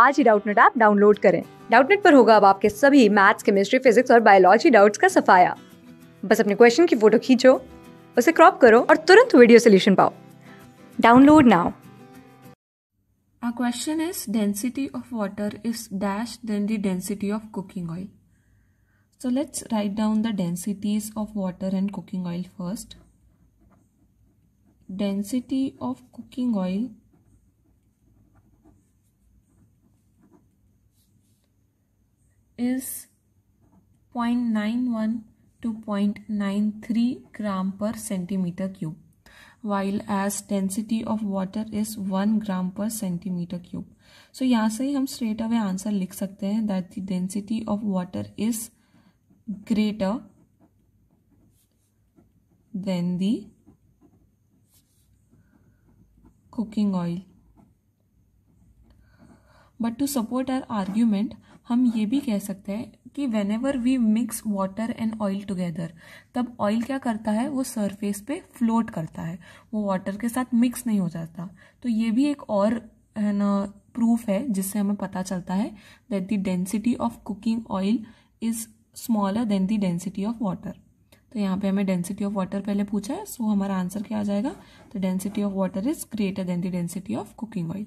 आज ही Doubtnut app download करें डाउटनेट पर होगा अब आपके सभी मैथ्स केमिस्ट्री फिजिक्स और बायोलॉजी डाउट्स का सफाया बस अपने क्वेश्चन की फोटो खींचो उसे क्रॉप करो और तुरंत वीडियो सोल्यूशन पाओ download now Our question is density of water is dash than the density of cooking oil. So let's write down the densities of water and cooking oil first. Density of cooking oil is 0.91 to 0.93 gram per centimeter cube while as density of water is 1 gram per centimeter cube so yahan se ही हम straight away answer likh sakte hain that the density of water is greater than the cooking oil but to support our argument हम ये भी कह सकते हैं कि whenever we mix water and oil together तब ऑयल क्या करता है वो सरफेस पे फ्लोट करता है वो वाटर के साथ मिक्स नहीं हो जाता तो ये भी एक और है ना प्रूफ है जिससे हमें पता चलता है that the density of cooking oil is smaller than the density of water तो यहाँ पे हमें डेंसिटी ऑफ वाटर पहले पूछा है सो so हमारा आंसर क्या आ जाएगा तो density of water is greater than the density of cooking oil